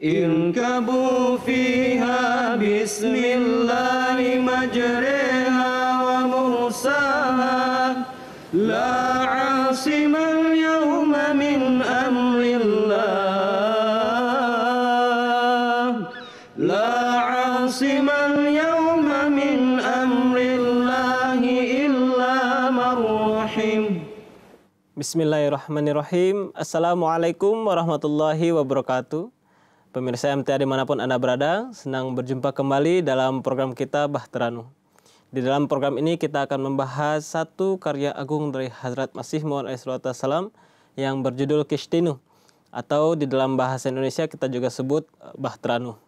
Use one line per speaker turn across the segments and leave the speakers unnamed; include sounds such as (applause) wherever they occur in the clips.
In kabu fiha bismillahi
majreha wa musaha
La
asimal yawma min amrillah La asimal yawma min amrillahi illa marruhim Bismillahirrahmanirrahim Assalamualaikum warahmatullahi wabarakatuh Pemirsa MTA dimanapun Anda berada, senang berjumpa kembali dalam program kita Bahteranu. Di dalam program ini kita akan membahas satu karya agung dari Hazrat Masih Muhammad Wasallam yang berjudul Kishtinu atau di dalam bahasa Indonesia kita juga sebut eh, Bahteranu.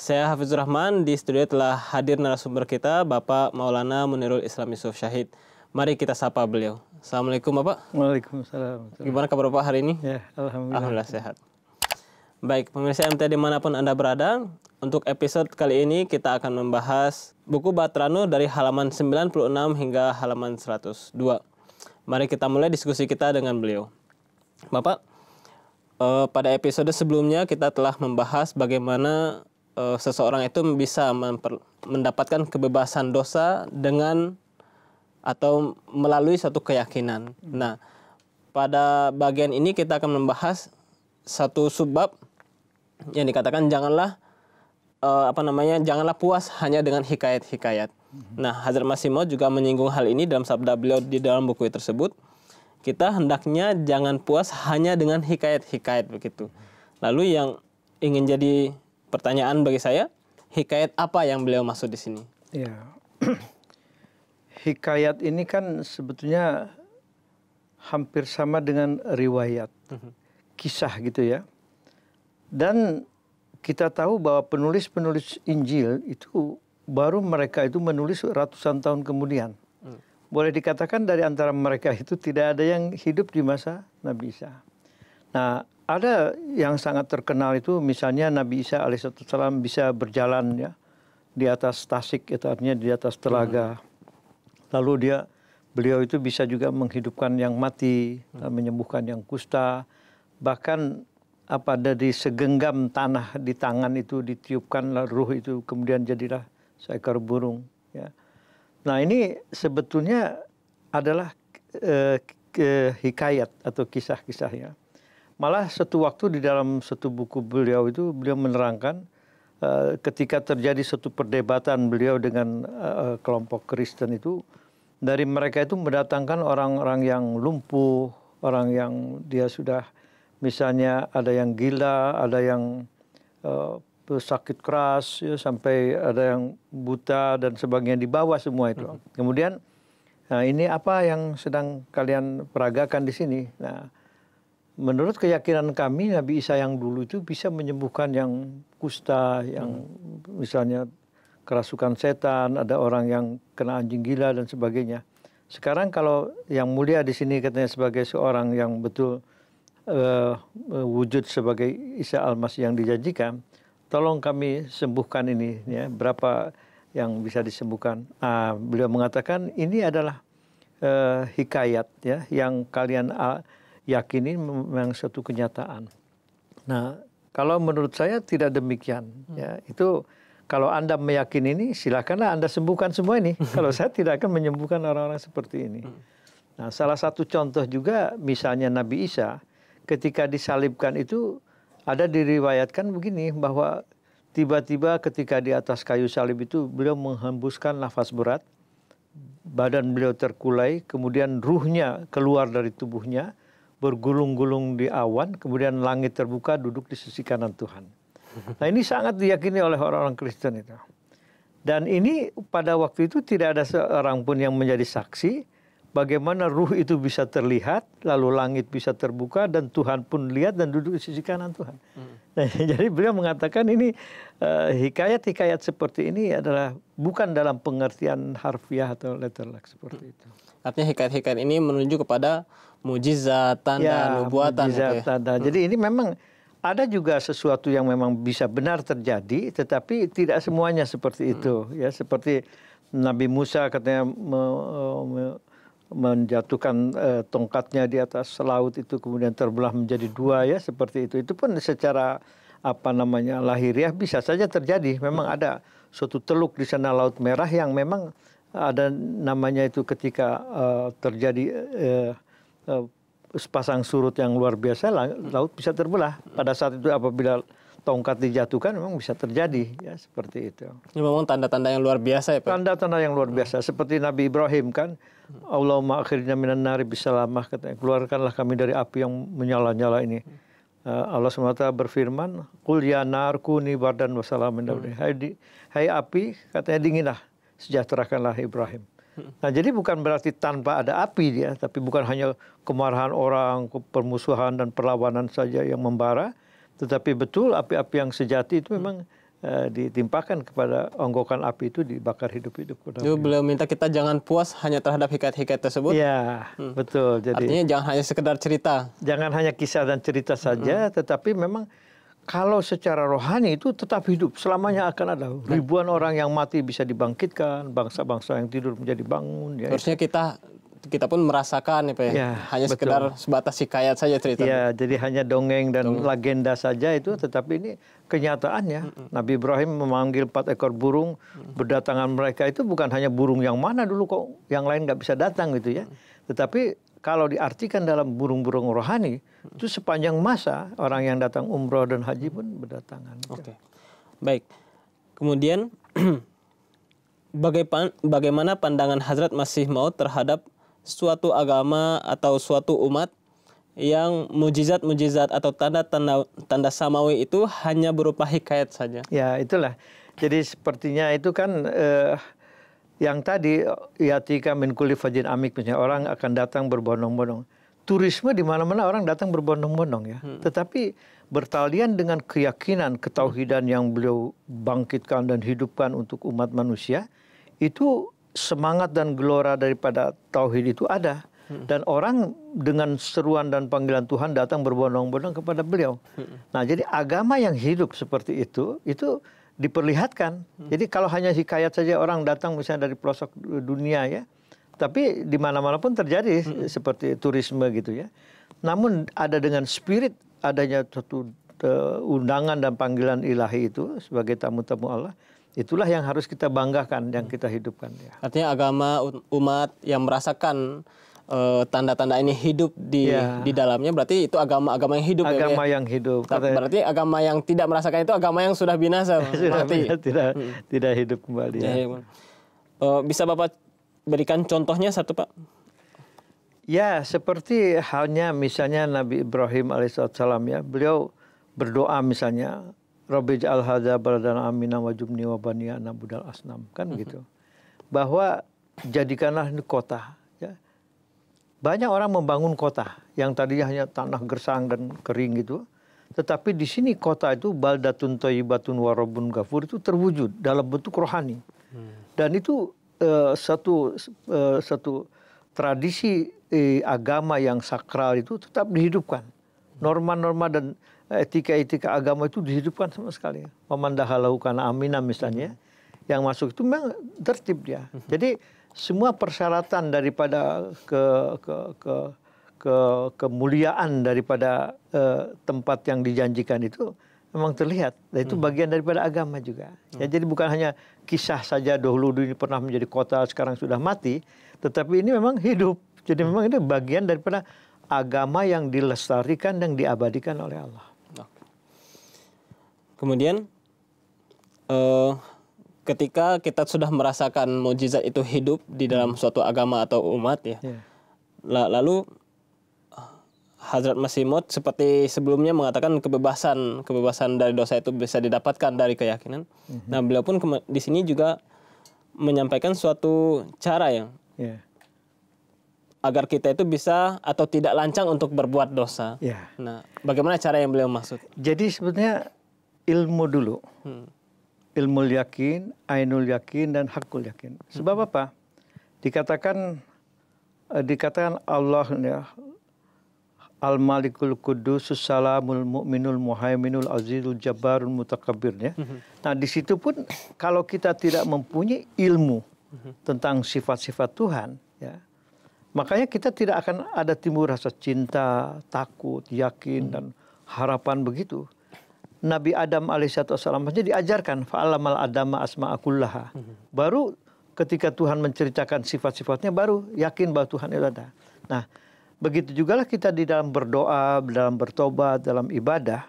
Saya Hafizur Rahman, di studio telah hadir narasumber kita Bapak Maulana Munirul Islam Yusuf Syahid. Mari kita sapa beliau. Assalamualaikum Bapak. Waalaikumsalam. Gimana kabar Bapak hari ini? Ya, Alhamdulillah. Alhamdulillah sehat. Baik, pemirsa MT dimanapun Anda berada, untuk episode kali ini kita akan membahas buku Batrano dari halaman 96 hingga halaman 102. Mari kita mulai diskusi kita dengan beliau. Bapak, eh, pada episode sebelumnya kita telah membahas bagaimana eh, seseorang itu bisa mendapatkan kebebasan dosa dengan atau melalui suatu keyakinan. Hmm. Nah, pada bagian ini kita akan membahas satu subbab yang dikatakan janganlah uh, apa namanya janganlah puas hanya dengan hikayat-hikayat. Nah, Hazrat Masimo juga menyinggung hal ini dalam sabda beliau di dalam buku tersebut. Kita hendaknya jangan puas hanya dengan hikayat-hikayat begitu. Lalu yang ingin jadi pertanyaan bagi saya, hikayat apa yang beliau maksud di sini?
Ya. (clears throat)
hikayat ini kan sebetulnya
hampir sama dengan riwayat. Mhm. Kisah gitu ya. Dan kita tahu bahwa penulis-penulis Injil itu baru mereka itu menulis ratusan tahun kemudian. Hmm. Boleh dikatakan dari antara mereka itu tidak ada yang hidup di masa Nabi Isa. Nah, ada yang sangat terkenal itu misalnya Nabi Isa alaihissalam bisa berjalan ya di atas tasik itu artinya di atas telaga. Hmm. Lalu dia beliau itu bisa juga menghidupkan yang mati, hmm. menyembuhkan yang kusta. Bahkan apa dari segenggam tanah di tangan itu ditiupkan ruh itu kemudian jadilah seekor burung ya. Nah, ini sebetulnya adalah eh, ke hikayat atau kisah kisahnya Malah satu waktu di dalam satu buku beliau itu beliau menerangkan eh, ketika terjadi satu perdebatan beliau dengan eh, kelompok Kristen itu dari mereka itu mendatangkan orang-orang yang lumpuh, orang yang dia sudah misalnya ada yang gila, ada yang uh, sakit keras, ya, sampai ada yang buta dan sebagainya di bawah semua itu. Mm -hmm. Kemudian nah ini apa yang sedang kalian peragakan di sini? Nah, menurut keyakinan kami Nabi Isa yang dulu itu bisa menyembuhkan yang kusta, yang mm. misalnya kerasukan setan, ada orang yang kena anjing gila dan sebagainya. Sekarang kalau yang mulia di sini katanya sebagai seorang yang betul uh, wujud sebagai Isa al yang dijanjikan, tolong kami sembuhkan ini ya, berapa yang bisa disembuhkan. Uh, beliau mengatakan ini adalah uh, hikayat ya yang kalian uh, yakini memang suatu kenyataan. Nah, kalau menurut saya tidak demikian hmm. ya. Itu kalau Anda meyakini ini, silakanlah Anda sembuhkan semua ini. (laughs) kalau saya tidak akan menyembuhkan orang-orang seperti ini. Hmm. Nah, salah satu contoh juga misalnya Nabi Isa ketika disalibkan itu ada diriwayatkan begini bahwa tiba-tiba ketika di atas kayu salib itu beliau menghembuskan nafas berat, badan beliau terkulai, kemudian ruhnya keluar dari tubuhnya, bergulung-gulung di awan, kemudian langit terbuka duduk di sisi kanan Tuhan. Nah ini sangat diyakini oleh orang-orang Kristen itu. Dan ini pada waktu itu tidak ada seorang pun yang menjadi saksi, bagaimana ruh itu bisa terlihat, lalu langit bisa terbuka dan Tuhan pun lihat dan duduk di sisi kanan Tuhan. Hmm. Nah, (laughs) jadi beliau mengatakan ini hikayat eh, hikayat-hikayat seperti ini adalah bukan dalam pengertian harfiah atau -like seperti itu. Artinya hikayat-hikayat ini menunjuk kepada mujizat, tanda, ya, nubuatan. Gitu ya. Mujizat, ya. tanda. Hmm. Jadi ini memang ada juga sesuatu yang memang bisa benar terjadi, tetapi tidak semuanya seperti itu. Hmm. Ya, seperti Nabi Musa katanya me, eh, me, menjatuhkan uh, tongkatnya di atas laut itu kemudian terbelah menjadi dua ya seperti itu itu pun secara apa namanya lahiriah bisa saja terjadi memang ada suatu teluk di sana laut merah yang memang ada namanya itu ketika uh, terjadi uh, uh, sepasang surut yang luar biasa laut bisa terbelah pada saat itu apabila tongkat dijatuhkan memang bisa terjadi ya seperti itu.
Ini memang tanda-tanda yang luar biasa
ya Pak. Tanda-tanda yang luar biasa seperti Nabi Ibrahim kan Allahumma akhirnya minan nari bisalamah katanya keluarkanlah kami dari api yang menyala-nyala ini. Uh, Allah SWT berfirman, "Qul ya narku ni bardan wa salamin hmm. Hai, di, hai api, katanya dinginlah, sejahterakanlah Ibrahim. Nah, jadi bukan berarti tanpa ada api dia, tapi bukan hanya kemarahan orang, permusuhan dan perlawanan saja yang membara, tetapi betul api-api yang sejati itu hmm. memang hmm Eh, ditimpakan kepada onggokan api itu dibakar hidup-hidup. Jadi
Beliau minta kita jangan puas hanya terhadap hikayat-hikayat tersebut. Iya, hmm. betul. Jadi artinya jangan hanya sekedar cerita. Jangan hanya kisah dan cerita saja, hmm. tetapi memang
kalau secara rohani itu tetap hidup. Selamanya akan ada ribuan orang yang mati bisa dibangkitkan, bangsa-bangsa yang tidur menjadi bangun. Ya. Harusnya kita kita pun merasakan ya Pak ya. hanya betul. sekedar
sebatas hikayat
saja cerita. Ya, jadi hanya dongeng dan dongeng. legenda saja itu tetapi ini kenyataannya. Mm -mm. Nabi Ibrahim memanggil empat ekor burung, berdatangan mereka itu bukan hanya burung yang mana dulu kok yang lain nggak bisa datang gitu ya. Tetapi kalau diartikan dalam burung-burung rohani, itu sepanjang masa orang yang datang umroh dan haji
pun berdatangan. Oke. Okay. Baik. Kemudian (clears throat) bagaimana pandangan Hazrat Masih Maut terhadap suatu agama atau suatu umat yang mujizat-mujizat atau tanda-tanda tanda samawi itu hanya berupa hikayat saja. Ya, itulah. Jadi sepertinya itu kan eh,
yang tadi yatika min kulli fajin amik misalnya orang akan datang berbondong-bondong. Turisme di mana-mana orang datang berbondong-bondong ya. Hmm. Tetapi bertalian dengan keyakinan ketauhidan yang beliau bangkitkan dan hidupkan untuk umat manusia itu semangat dan gelora daripada tauhid itu ada hmm. dan orang dengan seruan dan panggilan Tuhan datang berbondong-bondong kepada beliau. Hmm. Nah, jadi agama yang hidup seperti itu itu diperlihatkan. Hmm. Jadi kalau hanya hikayat saja orang datang misalnya dari pelosok dunia ya, tapi di mana-mana pun terjadi seperti turisme gitu ya. Namun ada dengan spirit adanya satu eh, undangan dan panggilan ilahi itu sebagai tamu-tamu Allah itulah yang harus kita banggakan, yang hmm.
kita hidupkan. Ya. Artinya agama um, umat yang merasakan uh, tanda-tanda ini hidup di ya. di dalamnya berarti itu agama-agama yang hidup ya, agama ya, yang hidup Kata, berarti agama yang tidak merasakan itu agama yang sudah binasa (laughs) sudah mati binasa, tidak hmm. tidak hidup kembali ya, ya. ya. Uh, bisa bapak berikan contohnya satu pak ya
seperti halnya misalnya Nabi Ibrahim alaihissalam ya beliau berdoa misalnya Robbi ja'al hadza baladan amina wajubni wa bani budal asnam kan mhm. gitu. Bahwa jadikanlah ini kota ya. Banyak orang membangun kota yang tadinya hanya tanah gersang dan kering gitu. Tetapi di sini kota itu baldatun toyibatun warobun gafur itu terwujud dalam bentuk rohani. Hmm. Dan itu uh, satu uh, satu tradisi eh, agama yang sakral itu tetap dihidupkan. Hmm. Norma-norma dan etika-etika agama itu dihidupkan sama sekali. Memandahalaukan aminah misalnya, iya. yang masuk itu memang tertib dia. Mhm. Jadi semua persyaratan daripada ke, ke, ke, ke kemuliaan daripada eh, tempat yang dijanjikan itu memang terlihat. Dan itu mhm. bagian daripada agama juga. Mhm. Ya, jadi bukan hanya kisah saja dahulu ini pernah menjadi kota sekarang sudah mati, tetapi ini memang hidup. Jadi memang ini bagian daripada agama yang dilestarikan dan diabadikan oleh Allah.
Kemudian uh, ketika kita sudah merasakan mujizat itu hidup di dalam hmm. suatu agama atau umat ya. Yeah. Lalu Hazrat Masih seperti sebelumnya mengatakan kebebasan, kebebasan dari dosa itu bisa didapatkan dari keyakinan. Mm-hmm. Nah, beliau pun di sini juga menyampaikan suatu cara yang yeah. agar kita itu bisa atau tidak lancang untuk berbuat dosa. Yeah. Nah, bagaimana cara yang beliau maksud? Jadi sebetulnya
ilmu dulu. Hmm. Ilmu yakin, ainul yakin dan hakul yakin. Hmm. Sebab hmm. apa? Dikatakan eh, dikatakan Allah ya Al-Malikul Kudus, Salamul Mu'minul Muhaiminul Azizul Jabarul Mutakabir. ya. -hmm. Nah, di situ pun kalau kita tidak mempunyai ilmu -hmm. tentang sifat-sifat Tuhan ya. Makanya kita tidak akan ada timbul rasa cinta, takut, yakin -hmm. dan harapan begitu. Nabi Adam alaihissalam jadi diajarkan fa'alamal adama asma'akullaha. Mhm. Baru ketika Tuhan menceritakan sifat-sifatnya baru yakin bahwa Tuhan itu ada. Nah, begitu jugalah kita di dalam berdoa, dalam bertobat, dalam ibadah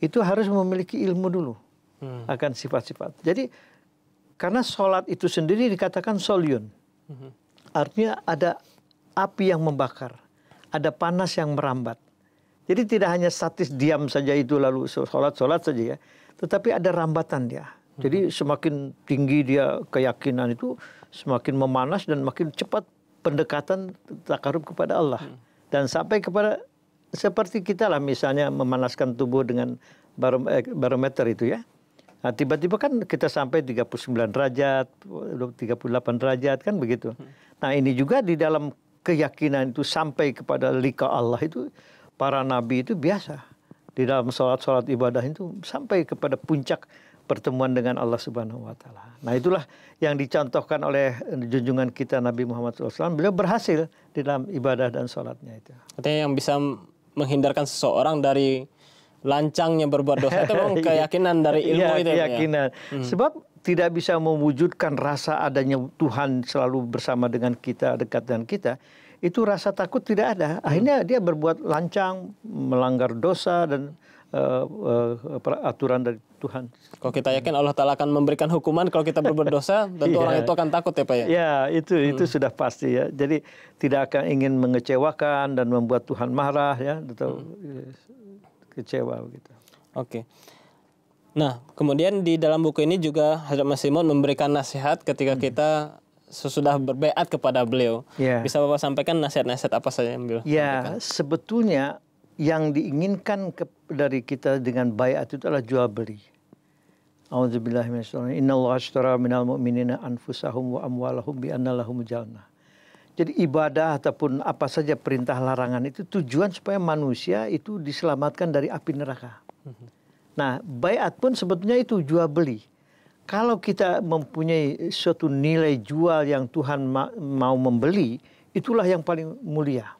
itu harus memiliki ilmu dulu hmm. akan sifat-sifat. Jadi karena sholat itu sendiri dikatakan solyun. Mhm. Artinya ada api yang membakar, ada panas yang merambat. Jadi tidak hanya statis diam saja itu lalu sholat-sholat saja ya. Tetapi ada rambatan dia. Jadi mm-hmm. semakin tinggi dia keyakinan itu semakin memanas dan makin cepat pendekatan takarub kepada Allah. Mm. Dan sampai kepada seperti kita lah misalnya memanaskan tubuh dengan eh, barometer itu ya. Nah, tiba-tiba kan kita sampai 39 derajat, 38 derajat kan begitu. Mm. Nah, ini juga di dalam keyakinan itu sampai kepada lika Allah itu para nabi itu biasa di dalam sholat-sholat ibadah itu sampai kepada puncak pertemuan dengan Allah Subhanahu wa taala. Nah, itulah yang dicontohkan oleh junjungan kita Nabi Muhammad SAW. Beliau berhasil di dalam ibadah dan sholatnya itu.
Artinya yang bisa menghindarkan seseorang dari lancangnya berbuat dosa itu memang (laughs) iya. keyakinan dari ilmu iya, ya, itu keyakinan. Ya? Hmm. Sebab tidak bisa mewujudkan rasa adanya
Tuhan selalu bersama dengan kita, dekat dengan kita itu rasa takut tidak ada. Hmm. Akhirnya dia berbuat lancang, melanggar dosa dan uh, uh,
aturan dari Tuhan. Kalau kita yakin Allah Taala akan memberikan hukuman kalau kita berbuat dosa, (laughs) tentu yeah. orang itu akan takut ya Pak ya. Ya
itu hmm. itu sudah pasti ya. Jadi tidak akan ingin mengecewakan dan
membuat Tuhan marah ya atau hmm. kecewa begitu. Oke. Okay. Nah, kemudian di dalam buku ini juga Hazrat Mas Simon memberikan nasihat ketika hmm. kita sesudah berbeat kepada beliau. Yeah. Bisa Bapak sampaikan nasihat-nasihat apa saja yang beliau? yeah,
sebetulnya yang diinginkan ke, dari kita dengan bayat itu adalah jual beli. anfusahum wa amwalahum bi Jadi ibadah ataupun apa saja perintah larangan itu tujuan supaya manusia itu diselamatkan dari api neraka. Mhm. Nah, bayat pun sebetulnya itu jual beli kalau kita mempunyai suatu nilai jual yang Tuhan ma mau membeli, itulah yang paling mulia.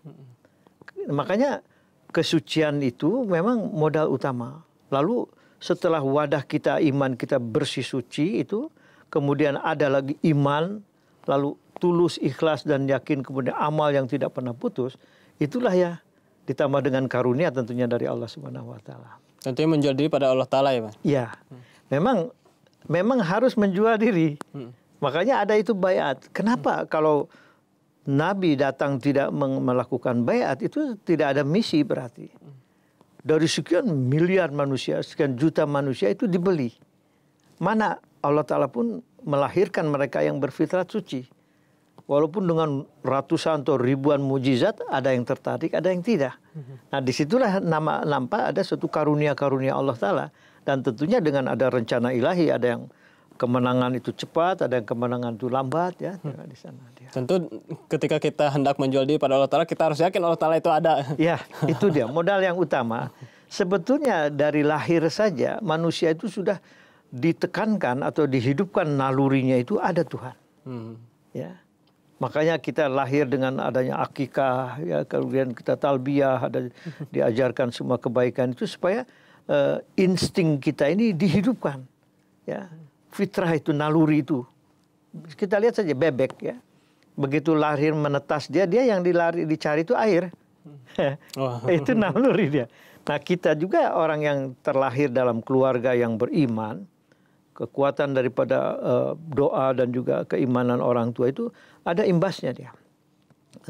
Makanya kesucian itu memang modal utama. Lalu setelah wadah kita iman kita bersih suci itu, kemudian ada lagi iman, lalu tulus, ikhlas dan yakin kemudian amal yang tidak pernah putus, itulah ya ditambah dengan karunia tentunya dari Allah Subhanahu wa taala.
Tentunya menjadi pada Allah taala ya, pak.
Iya. Hmm. Memang memang harus menjual diri. Hmm. Makanya ada itu bayat. Kenapa hmm. kalau Nabi datang tidak melakukan bayat itu tidak ada misi berarti. Hmm. Dari sekian miliar manusia, sekian juta manusia itu dibeli. Mana Allah Ta'ala pun melahirkan mereka yang berfitrat suci. Walaupun dengan ratusan atau ribuan mujizat, ada yang tertarik, ada yang tidak. Hmm. Nah disitulah nama nampak ada suatu karunia-karunia Allah Ta'ala. Dan tentunya dengan ada rencana ilahi, ada yang kemenangan itu cepat, ada yang kemenangan itu lambat ya hmm. di sana.
Ya. Tentu ketika kita hendak menjual diri pada Allah Taala, kita harus yakin Allah Taala itu ada. Ya, (laughs) itu dia modal yang utama. Sebetulnya dari lahir saja
manusia itu sudah ditekankan atau dihidupkan nalurinya itu ada Tuhan. Hmm. Ya. Makanya kita lahir dengan adanya akikah, ya, kemudian kita talbiah, ada (laughs) diajarkan semua kebaikan itu supaya uh, insting kita ini dihidupkan. Ya, fitrah itu naluri itu. Kita lihat saja bebek ya. Begitu lahir menetas dia, dia yang dilari, dicari itu air. oh. (laughs) itu naluri dia. Nah kita juga orang yang terlahir dalam keluarga yang beriman, kekuatan daripada uh, doa dan juga keimanan orang tua itu ada imbasnya dia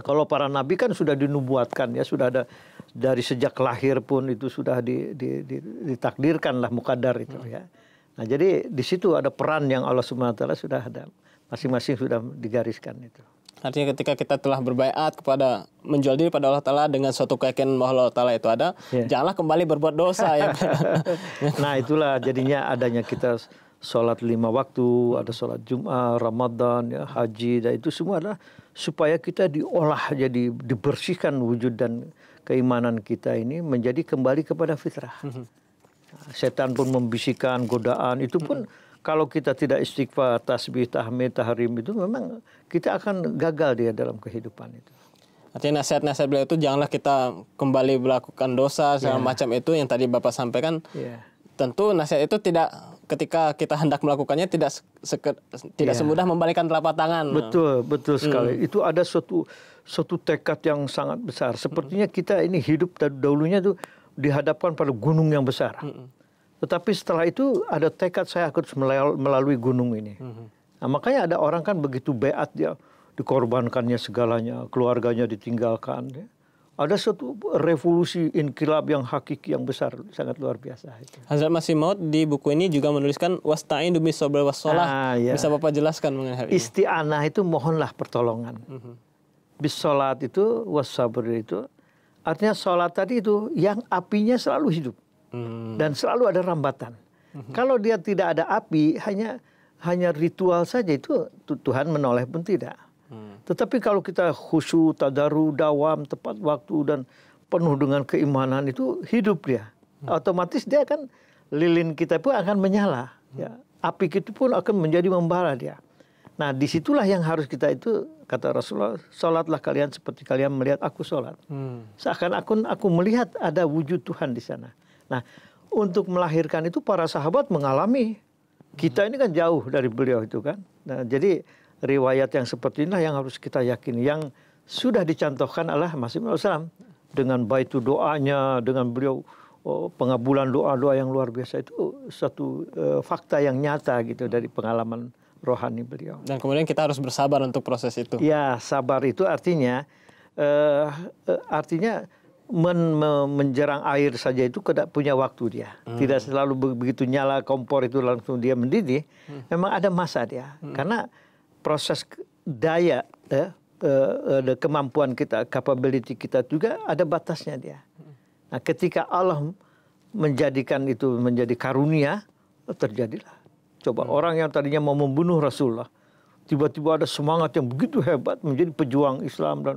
kalau para nabi kan sudah dinubuatkan ya sudah ada dari sejak lahir pun itu sudah di, di, di, ditakdirkan lah mukadar itu hmm. ya. Nah jadi di situ ada peran yang Allah Subhanahu Taala sudah ada masing-masing sudah digariskan itu.
Artinya ketika kita telah berbaikat kepada menjual diri pada Allah Taala dengan suatu keyakinan bahwa Allah Taala itu ada, yeah. janganlah kembali berbuat dosa ya.
(laughs) nah itulah jadinya adanya kita sholat lima waktu, ada sholat Jumat, Ramadan, ya, haji, dan itu semua adalah supaya kita diolah jadi dibersihkan wujud dan keimanan kita ini menjadi kembali kepada fitrah. Hmm. Setan pun membisikkan godaan itu pun hmm. kalau kita tidak istighfar, tasbih, tahmid, tahrim itu memang
kita akan gagal dia dalam kehidupan itu. Artinya nasihat-nasihat beliau itu janganlah kita kembali melakukan dosa segala yeah. macam itu yang tadi Bapak sampaikan. Yeah. Tentu nasihat itu tidak ketika kita hendak melakukannya tidak seke, tidak yeah. semudah membalikan telapak tangan. Betul,
hmm. betul sekali. Hmm. Itu ada suatu
suatu tekad
yang sangat besar. Sepertinya hmm. kita ini hidup dahulunya itu dihadapkan pada gunung yang besar. Hmm. Tetapi setelah itu ada tekad saya harus melalui gunung ini. Hmm. Nah, makanya ada orang kan begitu beat dia dikorbankannya segalanya, keluarganya ditinggalkan. Ya ada suatu revolusi inkilab yang hakiki yang besar sangat luar biasa itu.
Hazrat Masih Maud di buku ini juga menuliskan wasta'in demi sobel wasolah. Ah, ya. Bisa Bapak jelaskan mengenai hal ini? Isti'anah itu mohonlah
pertolongan.
Mm -hmm. Bis itu wasabr itu
artinya solat tadi itu yang apinya selalu hidup mm. dan selalu ada rambatan. Mm -hmm. Kalau dia tidak ada api hanya hanya ritual saja itu Tuhan menoleh pun tidak. Tetapi kalau kita khusyuk, tadaru, dawam, tepat waktu dan penuh dengan keimanan itu hidup dia. Hmm. Otomatis dia akan lilin kita pun akan menyala. Hmm. Ya. Api kita pun akan menjadi membara dia. Nah disitulah yang harus kita itu kata Rasulullah, sholatlah kalian seperti kalian melihat aku sholat. Hmm. Seakan-akan aku melihat ada wujud Tuhan di sana. Nah untuk melahirkan itu para sahabat mengalami. Kita hmm. ini kan jauh dari beliau itu kan. Nah jadi riwayat yang seperti inilah yang harus kita yakini. Yang sudah dicantumkan Allah Masih Islam dengan baik doanya, dengan beliau oh, pengabulan doa-doa yang luar biasa itu satu uh, fakta yang nyata gitu dari pengalaman rohani beliau.
Dan kemudian kita harus
bersabar untuk proses itu. Ya, sabar itu artinya uh, uh, artinya men, me, menjerang air saja itu tidak punya waktu dia. Hmm. Tidak selalu begitu nyala kompor itu langsung dia mendidih. Hmm. Memang ada masa dia. Hmm. Karena proses daya ya, eh, kemampuan kita, capability kita juga ada batasnya dia. Nah, ketika Allah menjadikan itu menjadi karunia, terjadilah. Coba hmm. orang yang tadinya mau membunuh Rasulullah, tiba-tiba ada semangat yang begitu hebat menjadi pejuang Islam dan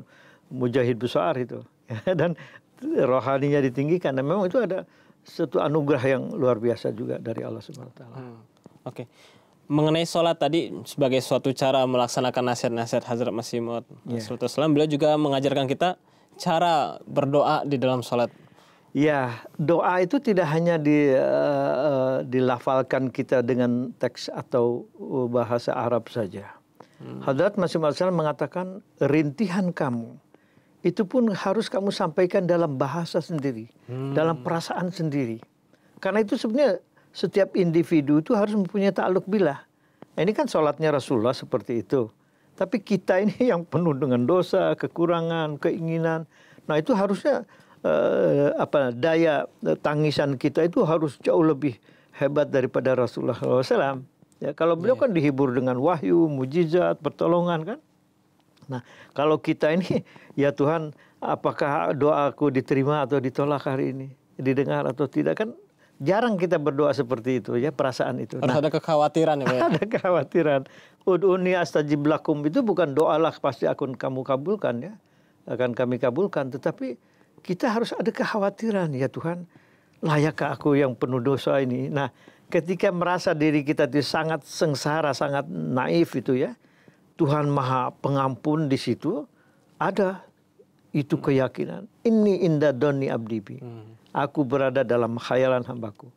mujahid besar itu. (laughs) dan rohaninya ditinggikan. Dan memang itu ada satu anugerah yang luar biasa juga
dari Allah Subhanahu wa taala. Hmm. Oke. Okay mengenai sholat tadi sebagai suatu cara melaksanakan nasihat-nasihat Hazrat Masih iya. Maud yeah. Rasulullah beliau juga mengajarkan kita cara berdoa di dalam sholat. Ya,
doa itu tidak hanya di, uh, dilafalkan kita dengan teks atau eh, bahasa Arab saja. Hmm. Hadrat Masih Maud mengatakan rintihan kamu itu pun harus kamu sampaikan dalam bahasa sendiri, hmm. dalam perasaan sendiri. Karena itu sebenarnya setiap individu itu harus mempunyai takluk bilah. Nah, ini kan sholatnya Rasulullah seperti itu. Tapi kita ini (laughs) yang penuh dengan dosa, kekurangan, keinginan. Nah itu harusnya eh, apa daya eh, tangisan kita itu harus jauh lebih hebat daripada Rasulullah SAW. Ya, kalau beliau iya. kan dihibur dengan wahyu, mujizat, pertolongan kan. Nah kalau kita ini (laughs) ya Tuhan apakah doaku diterima atau ditolak hari ini? Didengar atau tidak kan jarang kita berdoa seperti itu ya perasaan itu. nah, ada kekhawatiran ya. ya? (laughs) Ada kekhawatiran. Ud'uni astajib lakum itu bukan doalah pasti akan kamu kabulkan ya. Akan kami kabulkan tetapi kita harus ada kekhawatiran ya Tuhan. Layakkah aku yang penuh dosa ini? Nah, ketika merasa diri kita itu sangat sengsara, sangat naif itu ya. Tuhan Maha Pengampun di situ ada itu keyakinan. Ini indah doni abdibi. Hmm aku berada dalam khayalan hambaku.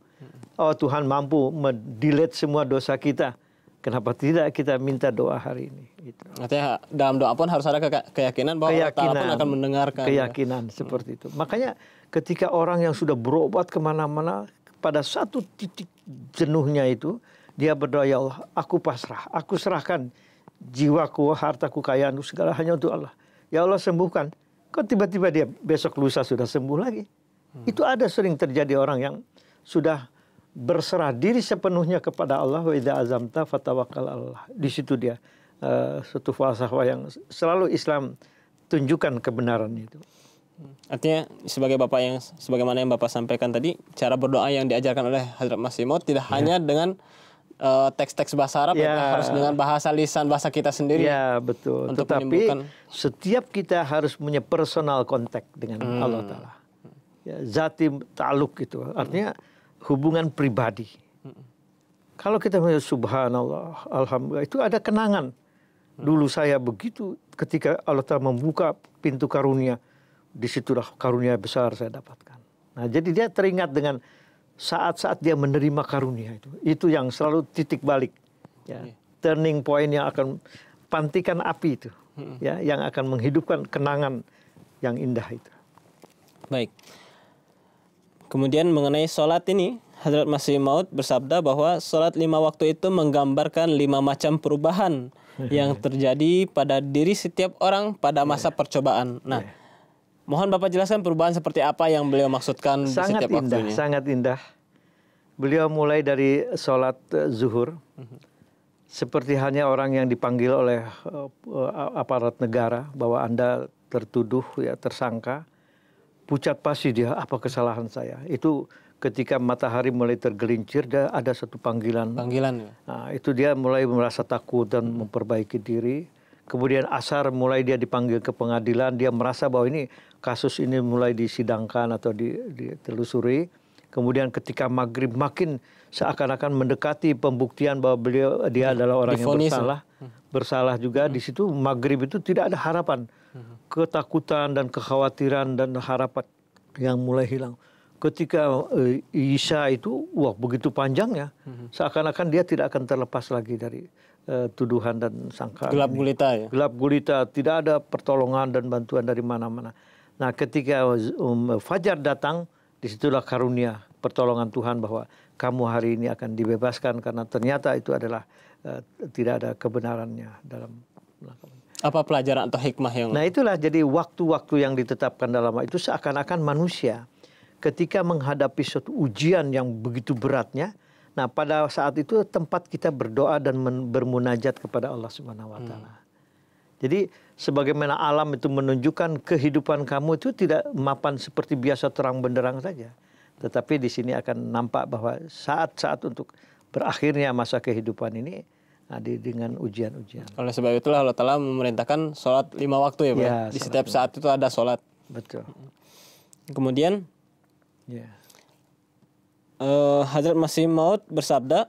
Oh Tuhan mampu mendilet semua dosa kita. Kenapa tidak kita minta doa hari ini?
Gitu. Artinya dalam doa pun harus ada ke keyakinan bahwa keyakinan, pun akan mendengarkan. Keyakinan ya. seperti
itu. Makanya ketika orang yang sudah berobat kemana-mana, pada satu titik jenuhnya itu, dia berdoa, Ya Allah, aku pasrah, aku serahkan jiwaku, hartaku, kayaanku, segala hanya untuk Allah. Ya Allah sembuhkan. Kok tiba-tiba dia besok lusa sudah sembuh lagi. Hmm. Itu ada sering terjadi orang yang sudah berserah diri sepenuhnya kepada Allah wa idza azamta fatawakal Allah. Di situ dia uh, suatu falsafah yang selalu Islam tunjukkan kebenaran itu.
Hmm. Artinya sebagai bapak yang sebagaimana yang bapak sampaikan tadi, cara berdoa yang diajarkan oleh Hadrat Masimo tidak ya. hanya dengan eh, teks-teks uh, bahasa Arab, ya, ya. harus dengan bahasa lisan bahasa kita sendiri. Ya betul. Untuk Tetapi setiap kita harus punya personal contact dengan hmm. Allah Taala
ya, zati taluk gitu. Artinya hubungan pribadi. Kalau kita melihat subhanallah, alhamdulillah itu ada kenangan. Dulu saya begitu ketika Allah telah membuka pintu karunia, disitulah karunia besar saya dapatkan. Nah jadi dia teringat dengan saat-saat dia menerima karunia itu. Itu yang selalu titik balik. Ya. Iya. Turning point yang akan pantikan api itu.
Hmm. Ya, yang akan menghidupkan kenangan yang indah itu. Baik. Kemudian mengenai sholat ini, Hadrat Masih maut bersabda bahwa sholat lima waktu itu menggambarkan lima macam perubahan (laughs) yang terjadi pada diri setiap orang pada iya. masa percobaan. Nah, iya. mohon Bapak jelaskan perubahan seperti apa yang beliau maksudkan sangat di setiap indah, waktunya. Sangat indah. Beliau mulai
dari sholat eh, zuhur, mhm. seperti hanya orang yang dipanggil oleh eh, eh, aparat negara bahwa Anda tertuduh, ya tersangka pucat pasti dia apa kesalahan saya itu ketika matahari mulai tergelincir dia ada satu panggilan panggilan ya. nah, itu dia mulai merasa takut dan hmm. memperbaiki diri kemudian asar mulai dia dipanggil ke pengadilan dia merasa bahwa ini kasus ini mulai disidangkan atau ditelusuri kemudian ketika maghrib makin seakan-akan mendekati pembuktian bahwa beliau dia hmm. adalah orang Difonis. yang bersalah hmm. bersalah juga di situ maghrib itu tidak ada harapan ketakutan dan kekhawatiran dan harapan yang mulai hilang. Ketika e, Isa itu, wah begitu panjangnya, hmm. seakan-akan dia tidak akan terlepas lagi dari e, tuduhan dan sangkaan. Gelap ini. gulita ya? Gelap gulita, tidak ada pertolongan dan bantuan dari mana-mana. Nah ketika um, Fajar datang, disitulah karunia pertolongan Tuhan bahwa kamu hari ini akan dibebaskan karena ternyata itu adalah e, tidak ada kebenarannya dalam
langkah apa pelajaran atau hikmah yang
Nah, itulah jadi waktu-waktu yang ditetapkan dalam itu seakan-akan manusia ketika menghadapi suatu ujian yang begitu beratnya, nah pada saat itu tempat kita berdoa dan bermunajat kepada Allah Subhanahu wa taala. Hmm. Jadi sebagaimana alam itu menunjukkan kehidupan kamu itu tidak mapan seperti biasa terang benderang saja. Tetapi di sini akan nampak bahwa saat-saat untuk berakhirnya masa kehidupan ini Nah, dengan ujian-ujian.
Oleh sebab itulah Allah Ta'ala memerintahkan sholat lima waktu ya Pak? Ya? ya, di setiap saat itu ada sholat. Betul. Kemudian ya. uh, Hazrat Masih Maut bersabda,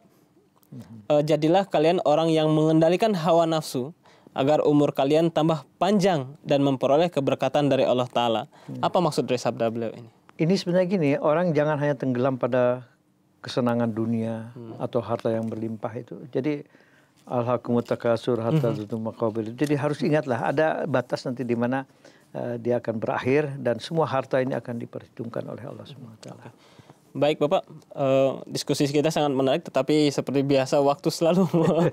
uh, Jadilah kalian orang yang mengendalikan hawa nafsu, agar umur kalian tambah panjang dan memperoleh keberkatan dari Allah Ta'ala. Ya. Apa maksud dari sabda beliau ini?
Ini sebenarnya gini, orang jangan hanya tenggelam pada kesenangan dunia hmm. atau harta yang berlimpah itu. Jadi Alhamdulillah Hatta mhm. Zutum Maqabir. Jadi harus ingatlah ada batas nanti di mana eh, dia akan berakhir dan semua harta ini akan diperhitungkan oleh Allah SWT.
Baik Bapak, eh, diskusi kita sangat menarik tetapi seperti biasa waktu selalu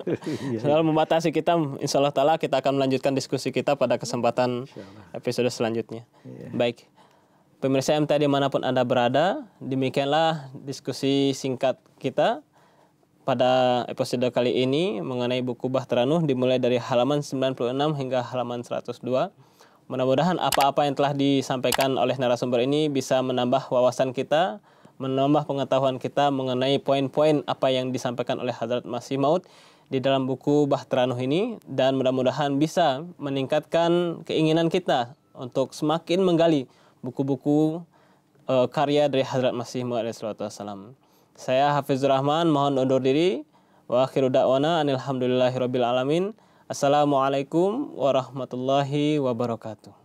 (laughs) iya. selalu membatasi kita. Insya Allah Ta'ala kita akan melanjutkan diskusi kita pada kesempatan episode selanjutnya. Yeah. Baik, pemirsa MTA dimanapun Anda berada, demikianlah diskusi singkat kita pada episode kali ini mengenai buku Nuh dimulai dari halaman 96 hingga halaman 102. Mudah-mudahan apa-apa yang telah disampaikan oleh narasumber ini bisa menambah wawasan kita, menambah pengetahuan kita mengenai poin-poin apa yang disampaikan oleh Hadrat Masih Maut di dalam buku Nuh ini dan mudah-mudahan bisa meningkatkan keinginan kita untuk semakin menggali buku-buku uh, karya dari Hadrat Masih Maut alaihi saya Hafizur Rahman, mohon undur diri. Wa akhiru da'wana anilhamdulillahi rabbil alamin. Assalamualaikum warahmatullahi wabarakatuh.